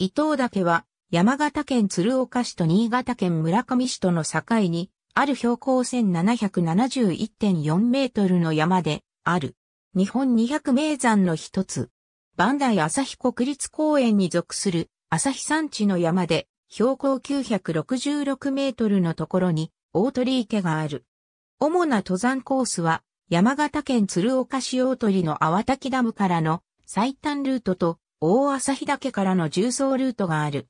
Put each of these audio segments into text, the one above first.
伊東岳は山形県鶴岡市と新潟県村上市との境に、ある標高1771.4メートルの山で、ある。日本200名山の一つ。代朝日国立公園に属する日山地の山で、標高966メートルのところに大鳥池がある。主な登山コースは、山形県鶴岡市大鳥の淡滝ダムからの最短ルートと、大日岳からの重装ルートがある。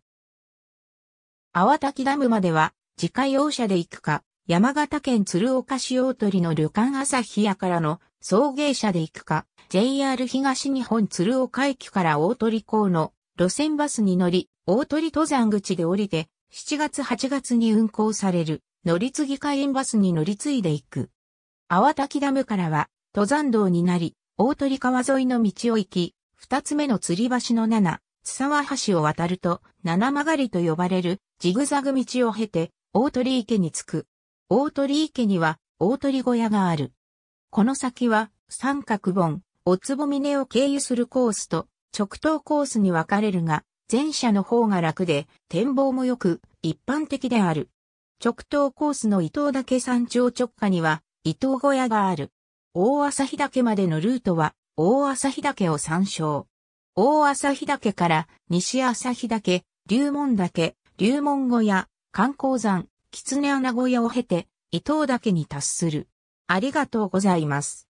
淡滝ダムまでは、自家用車で行くか、山形県鶴岡市大鳥の旅館朝日屋からの送迎車で行くか、JR 東日本鶴岡駅から大鳥港の路線バスに乗り、大鳥登山口で降りて、7月8月に運行される乗り継ぎ会員バスに乗り継いで行く。淡滝ダムからは、登山道になり、大鳥川沿いの道を行き、二つ目の吊り橋の七、津沢橋を渡ると、七曲りと呼ばれるジグザグ道を経て、大鳥池に着く。大鳥池には大鳥小屋がある。この先は三角本、おつぼ峰を経由するコースと直東コースに分かれるが、前者の方が楽で展望も良く一般的である。直東コースの伊東岳山頂直下には伊東小屋がある。大朝日岳までのルートは大日岳を参照。大日岳から西日岳、龍門岳、龍門小屋、観光山、狐穴小屋を経て、伊東岳に達する。ありがとうございます。